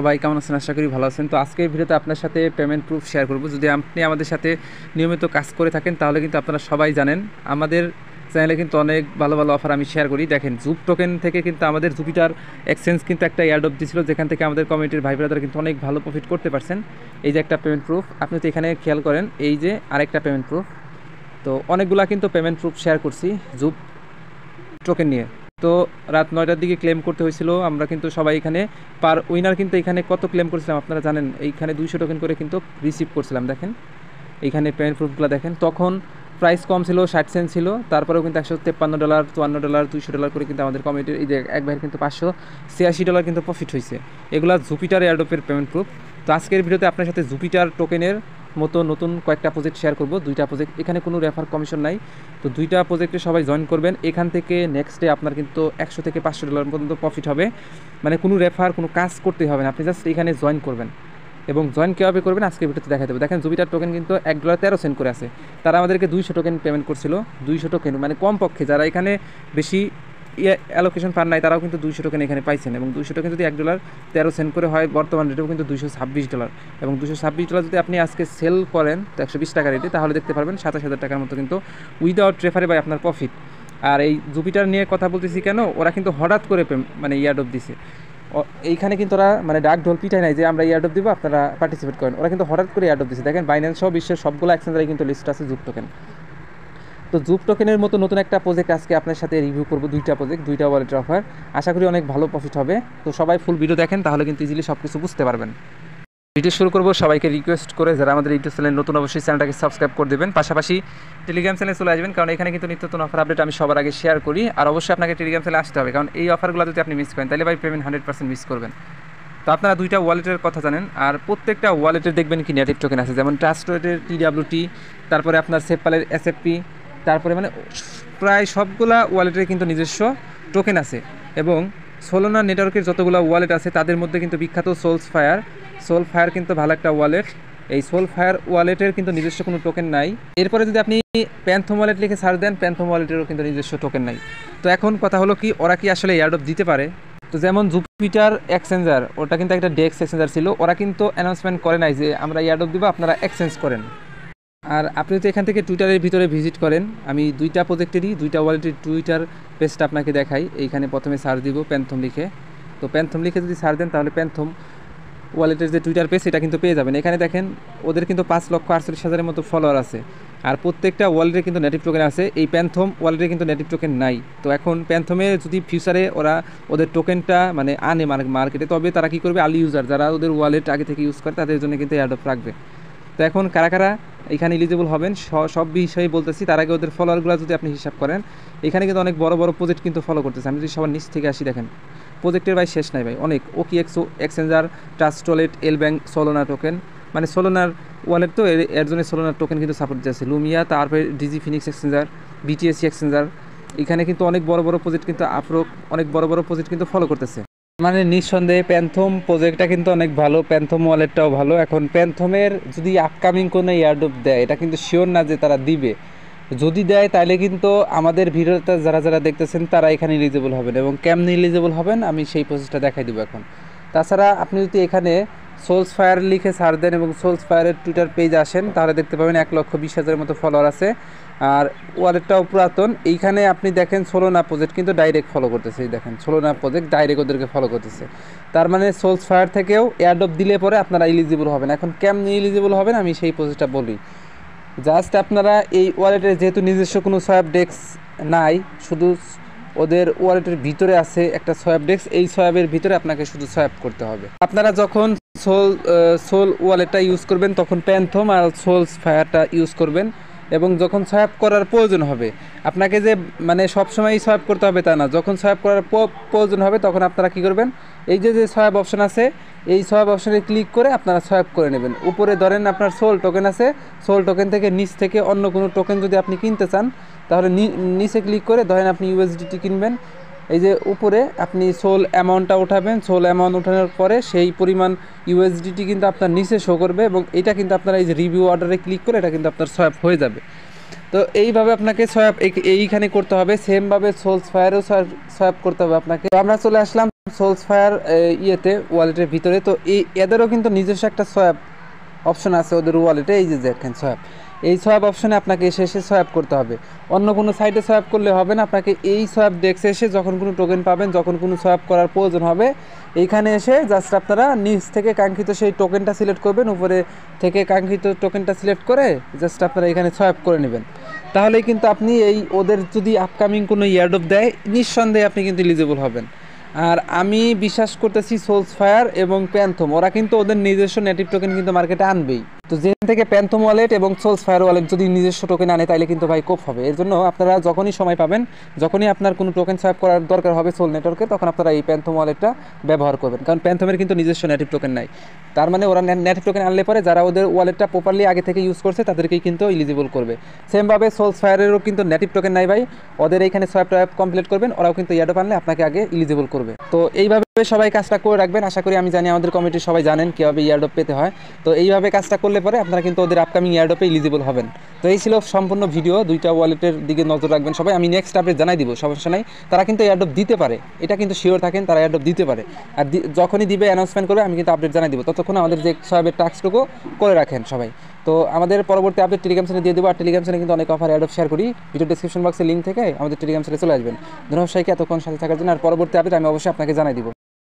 সবাই কেমন আছেন আশা করি ভালো আছেন তো আজকের ভিডিওতে আপনার সাথে পেমেন্ট প্রুফ শেয়ার করব যদি আপনি আমাদের সাথে নিয়মিত কাজ করে থাকেন তাহলে কিন্তু আপনারা সবাই জানেন আমাদের চ্যানেলে কিন্তু অনেক ভালো ভালো অফার আমি শেয়ার করি দেখেন জুপ টোকেন থেকে কিন্তু আমাদের জুপিটার এক্সচেঞ্জ কিন্তু একটা ইয়ারডপ দিয়েছিল যেখান থেকে আমাদের কমিউনিটির ভাই ব্রাদার কিন্তু অনেক ভালো প্রফিট করতে পারছেন এই যে একটা পেমেন্ট প্রুফ আপনি তো এখানে খেয়াল করেন এই যে আরেকটা পেমেন্ট প্রুফ তো অনেকগুলা কিন্তু পেমেন্ট প্রুফ শেয়ার করছি জুপ টোকেন নিয়ে তো রাত নয়টার দিকে ক্লেম করতে হয়েছিল আমরা কিন্তু সবাই এখানে পার উইনার কিন্তু এখানে কত ক্লেম করেছিলাম আপনারা জানেন এইখানে দুইশো টোকেন করে কিন্তু রিসিভ করছিলাম দেখেন এইখানে পেমেন্ট প্রুফগুলো দেখেন তখন প্রাইস কম ছিল ষাট সেন্ট ছিল তারপরেও কিন্তু একশো তেপ্পান্ন ডলার চুয়ান্ন ডলার দুইশো ডলার করে কিন্তু আমাদের কমিটির এই যে একবার কিন্তু পাঁচশো ছিয়াশি ডলার কিন্তু প্রফিট হয়েছে এগুলো জুপিটার এয়ারডোপের পেমেন্ট প্রুফ তো আজকের ভিডিওতে আপনার সাথে জুপিটার টোকেনের মতো নতুন কয়েকটা প্রজেক্ট শেয়ার করব দুইটা প্রজেক্ট এখানে কোনো রেফার কমিশন নাই তো দুইটা প্রজেক্টে সবাই জয়েন করবেন এখান থেকে নেক্সট ডে আপনার কিন্তু একশো থেকে পাঁচশো ডলার পর্যন্ত প্রফিট হবে মানে কোনো রেফার কোনো কাজ করতে হবে না আপনি জাস্ট এখানে জয়েন করবেন এবং জয়েন কীভাবে করবেন আজকে ভিডিওতে দেখা দেবো দেখেন জুবিটার টোকেন কিন্তু এক ডলার তেরো সেন্ট করে আছে তারা আমাদেরকে দুইশো টোকেন পেমেন্ট করছিল দুইশো টোকেন মানে কমপক্ষে যারা এখানে বেশি অ্যালোকেশন ইয়ে পান নাই তারাও কিন্তু দুইশো টোকেন এখানে পাইছেন এবং দুইশো টোকেন যদি এক ডলার তেরো সেন্ট করে হয় বর্তমান রেটেও কিন্তু দুশো ছাব্বিশ ডলার এবং দুশো ছাব্বিশ ডলার যদি আপনি আজকে সেল করেন তো একশো বিশ টাকা রেটে তাহলে দেখতে পারবেন সাতাশ হাজার টাকার মতো কিন্তু উইদাউট রেফারে বাই আপনার প্রফিট আর এই জুপিটার নিয়ে কথা বলতেছি কেন ওরা কিন্তু হঠাৎ করে মানে ইয়ারডপ দিছে এইখানে কিন্তু ওরা মানে ডাক ঢোল পিঠায় নাই যে আমরা ইয়ারডপ দিব আপনারা পার্টিসিপেট করেন ওরা কিন্তু হঠাৎ করে ইয়ারডপ দিচ্ছে দেখেন বাইন্যান্স সহ বিশ্বের সবগুলো এক্সচেঞ্জারে কিন্তু লিস্ট আছে যুক্ত কেন তো জুপ টোকেনের মতো নতুন একটা প্রজেক্ট আজকে আপনার সাথে রিভিউ করবো দুইটা প্রজেক্ট দুইটা ওয়ালেটের অফার আশা করি অনেক ভালো প্রফিট হবে তো সবাই ফুল ভিডিও দেখেন তাহলে কিন্তু ইজিলি সব কিছু বুঝতে পারবেন ভিডিও শুরু করবো সবাইকে রিকোয়েস্ট করে যারা আমাদের ইউটিউব চ্যানেল নতুন অবশ্যই চ্যানেলটাকে সাবস্ক্রাইব করে দেবেন পাশাপাশি টেলিগ্রাম চ্যানেলে চলে আসবেন কারণ এখানে কিন্তু নিত্য নতুন অফার আপডেট আমি সবার আগে শেয়ার করি আর অবশ্যই আপনাকে টেলিগ্রাম চ্যানেলে আসতে হবে কারণ এই অফারগুলো যদি আপনি মিস করেন তাহলে ভাই পেমেন্ট হান্ড্রেড পার্সেন্ট মিস করবেন তো আপনারা দুইটা ওয়ালেটের কথা জানেন আর প্রত্যেকটা ওয়ালেটের দেখবেন কি নেটিভ টোকেন আছে যেমন ট্রাস্ট ওয়েটের টিডাব্লিউটি তারপরে আপনার এফ এসএফপি তারপরে মানে প্রায় সবগুলা ওয়ালেটের কিন্তু নিজস্ব টোকেন আছে এবং সোলোনা নেটওয়ার্কের যতগুলো ওয়ালেট আছে তাদের মধ্যে কিন্তু বিখ্যাত সোলস ফায়ার সোল ফায়ার কিন্তু ভালো একটা ওয়ালেট এই সোল ফায়ার ওয়ালেটের কিন্তু নিজস্ব কোনো টোকেন নাই এরপরে যদি আপনি প্যান্থম ওয়ালেট লিখে সার দেন প্যান্থম ওয়ালেটেরও কিন্তু নিজস্ব টোকেন নাই তো এখন কথা হলো কি ওরা কি আসলে এয়ারডপ দিতে পারে তো যেমন জুপিটার এক্সচেঞ্জার ওটা কিন্তু একটা ডেক্স এক্সচেঞ্জার ছিল ওরা কিন্তু অ্যানাউন্সমেন্ট করে নাই যে আমরা এয়ারডপ দিব আপনারা এক্সচেঞ্জ করেন আর আপনি তো এখান থেকে টুইটারের ভিতরে ভিজিট করেন আমি দুইটা প্রজেক্টেরই দুইটা ওয়ালেটের টুইটার পেজটা আপনাকে দেখাই এইখানে প্রথমে সার্চ দিব প্যান্থম লিখে তো প্যান্থম লিখে যদি সার্চ দেন তাহলে প্যান্থম ওয়ালেটের যে টুইটার পেজ সেটা কিন্তু পেয়ে যাবেন এখানে দেখেন ওদের কিন্তু পাঁচ লক্ষ আটচল্লিশ হাজারের মতো ফলোয়ার আছে আর প্রত্যেকটা ওয়ালেটে কিন্তু নেটিভ টোকেন আছে এই প্যান্থম ওয়ালেটে কিন্তু নেটিভ টোকেন নাই তো এখন প্যান্থমে যদি ফিউচারে ওরা ওদের টোকেনটা মানে আনে মার্কেটে তবে তারা কী করবে আলি ইউজার যারা ওদের ওয়ালেট আগে থেকে ইউজ করে তাদের জন্য কিন্তু অ্যাডপ রাখবে তো এখন কারা কারা এখানে এলিজিবল হবেন সব বিষয়ে বলতেছি তার আগে ওদের ফলোয়ারগুলো যদি আপনি হিসাব করেন এখানে কিন্তু অনেক বড় বড় প্রজেক্ট কিন্তু ফলো করতেছে আমি যদি সবার নিচ থেকে আসি দেখেন প্রজেক্টের ভাই শেষ নাই ভাই অনেক ওকি এক্সো এক্সচেঞ্জার ট্রাস্টলেট এল ব্যাঙ্ক সোলোনা টোকেন মানে সোলোনার ওয়ালেট তো এর জন্য সোলোনার টোকেন কিন্তু সাপোর্ট দিয়েছে লুমিয়া তারপরে ডিজি ফিনিক্স এক্সচেঞ্জার বিটিএসি এক্সচেঞ্জার এখানে কিন্তু অনেক বড় বড় প্রজেক্ট কিন্তু আফ্রোক অনেক বড় বড় প্রজেক্ট কিন্তু ফলো করতেছে মানে নিঃসন্দেহে প্যান্থম প্রজেক্টটা কিন্তু অনেক ভালো প্যান্থম ওয়ালেটটাও ভালো এখন প্যান্থমের যদি আপকামিং কোনো ইয়ারডোপ দেয় এটা কিন্তু শিওর না যে তারা দিবে যদি দেয় তাহলে কিন্তু আমাদের ভিডিওটা যারা যারা দেখতেছেন তারা এখানে ইলিজেবল হবেন এবং কেমনি ইলিজেবল হবেন আমি সেই প্রসেসটা দেখাই দেবো এখন তাছাড়া আপনি যদি এখানে সোলস ফায়ার লিখে সার দেন এবং সোলস ফায়ারের টুইটার পেজ আসেন তাহলে দেখতে পাবেন এক লক্ষ বিশ হাজারের মতো ফলোয়ার আছে আর ওয়ালেটটাও পুরাতন এইখানে আপনি দেখেন সোলোনা প্রজেক্ট কিন্তু ডাইরেক্ট ফলো করতেছে দেখেন সোলোনা প্রজেক্ট ডাইরেক্ট ওদেরকে ফলো করতেছে তার মানে সোলস ফায়ার থেকেও অ্যাডপ দিলে পরে আপনারা ইলিজিবল হবেন এখন কেমনি ইলিজিবল হবেন আমি সেই প্রজেক্টটা বলি জাস্ট আপনারা এই ওয়ালেটের যেহেতু নিজস্ব কোনো সয়াব ডেস্ক নাই শুধু ওদের ওয়ালেটের ভিতরে আছে একটা সয়াব ডেস্ক এই সয়াবের ভিতরে আপনাকে শুধু সয়াব করতে হবে আপনারা যখন সোল সোল ওয়ালেটটা ইউজ করবেন তখন প্যান্থম আর সোলস ফায়ারটা ইউজ করবেন এবং যখন সোয়াইপ করার প্রয়োজন হবে আপনাকে যে মানে সবসময়ই সোয়াইপ করতে হবে তা না যখন সোয়াইপ করার প্রয়োজন হবে তখন আপনারা কি করবেন এই যে যে সোয়াইপ অপশন আছে এই সোয়াইপ অপশনে ক্লিক করে আপনারা সোয়াইপ করে নেবেন উপরে ধরেন আপনার সোল টোকেন আছে সোল টোকেন থেকে নিচ থেকে অন্য কোনো টোকেন যদি আপনি কিনতে চান তাহলে নিচে ক্লিক করে ধরেন আপনি ইউএসডিটি কিনবেন এই যে উপরে আপনি সোল অ্যামাউন্টটা উঠাবেন সোল অ্যামাউন্ট ওঠানোর পরে সেই পরিমাণ ইউএসডিটি কিন্তু আপনার নিচে শো করবে এবং এটা কিন্তু আপনার এই যে রিভিউ অর্ডারে ক্লিক করে এটা কিন্তু আপনার সোয়াপ হয়ে যাবে তো এইভাবে আপনাকে সোয়াপ এইখানে করতে হবে সেমভাবে সোলস ফায়ারও সোয়াপ করতে হবে আপনাকে আমরা চলে আসলাম সোলস ফায়ার ইয়েতে ওয়ালেটের ভিতরে তো এই এদেরও কিন্তু নিজস্ব একটা সোয়াপ অপশন আছে ওদের ওয়ালেটে এই যে দেখেন সোয়াব এই সোয়াব অপশনে আপনাকে এসে এসে সোয়াব করতে হবে অন্য কোনো সাইটে সোয়াব করলে হবে না আপনাকে এই সোয়াব ডেক্সে এসে যখন কোনো টোকেন পাবেন যখন কোনো সোয়াব করার প্রয়োজন হবে এইখানে এসে জাস্ট আপনারা নিচ থেকে কাঙ্ক্ষিত সেই টোকেনটা সিলেক্ট করবেন উপরে থেকে কাঙ্ক্ষিত টোকেনটা সিলেক্ট করে জাস্ট আপনারা এখানে সোয়াব করে নেবেন তাহলে কিন্তু আপনি এই ওদের যদি আপকামিং কোনো ইয়ারডপ দেয় নিঃসন্দেহে আপনি কিন্তু এলিজিবল হবেন আর আমি বিশ্বাস করতেছি সোলস ফায়ার এবং প্যান্থম ওরা কিন্তু ওদের নিজস্ব নেটিভ টোকেন কিন্তু মার্কেটে আনবেই থেকে প্যান্থম ওয়ালেট এবং সোলস ফায়ার ওয়ালেট যদি নিজস্ব টোকেন আনে তাহলে কিন্তু ভাই কোপ হবে এর জন্য আপনারা যখনই সময় পাবেন যখনই আপনার কোনো টোকেন সোয়াপ করার দরকার হবে সোল নেটওয়ার্কে তখন আপনারা এই প্যান্থম ওয়ালেটটা ব্যবহার করবেন কারণ প্যান্থমের কিন্তু নিজস্ব নেটিভ টোকেন নাই তার মানে ওরা নেটিভ টোকেন আনলে পরে যারা ওদের ওয়ালেটটা প্রপারলি আগে থেকে ইউজ করছে তাদেরকেই কিন্তু ইলিজিবল করবে সেমভাবে সোলস ফায়ারেরও কিন্তু নেটিভ টোকেন নাই ভাই ওদের এইখানে সোয়াপ টোয়াপ কমপ্লিট করবেন ওরাও কিন্তু ইয়াডো আনলে আপনাকে আগে ইলিজিবল করবে তো এইভাবে সবাই কাজটা করে রাখবেন আশা করি আমি জানি আমাদের কমিটি সবাই জানেন কীভাবে ইয়ারডপ পেতে হয় তো এইভাবে কাজটা করলে পরে আপনারা কিন্তু ওদের আপকামিং ইয়ারডপে ইলিজিবল হবেন তো এই ছিল সম্পূর্ণ ভিডিও দুইটা ওয়ালেটের দিকে নজর রাখবেন সবাই আমি নেক্সট আপডেট জানাই দিব সমস্যা নাই তারা কিন্তু ইয়ারডপ দিতে পারে এটা কিন্তু শিওর থাকেন তারা ইয়ারডপ দিতে পারে আর যখনই দিবে অ্যানাউন্সমেন্ট করবে আমি কিন্তু আপডেট জানাই দিব ততক্ষণ আমাদের যে সাহেবের টাস্কটুকু করে রাখেন সবাই তো আমাদের পরবর্তী আপডেট টেলিগ্রাম চ্যানেল দিয়ে দেবো আর টেলিগ্রাম চ্যানেল কিন্তু অনেক অফার অ্যাড শেয়ার করি ভিডিও ডিসক্রিপশন বক্সের লিঙ্ক থেকে আমাদের টেলিগ্রাম চ্যানেলে চলে আসবেন ধন্যবাদ সাইকে এতক্ষণ সাথে থাকার জন্য আর পরবর্তী আপডেট আমি অবশ্যই আপনাকে জানাই দিব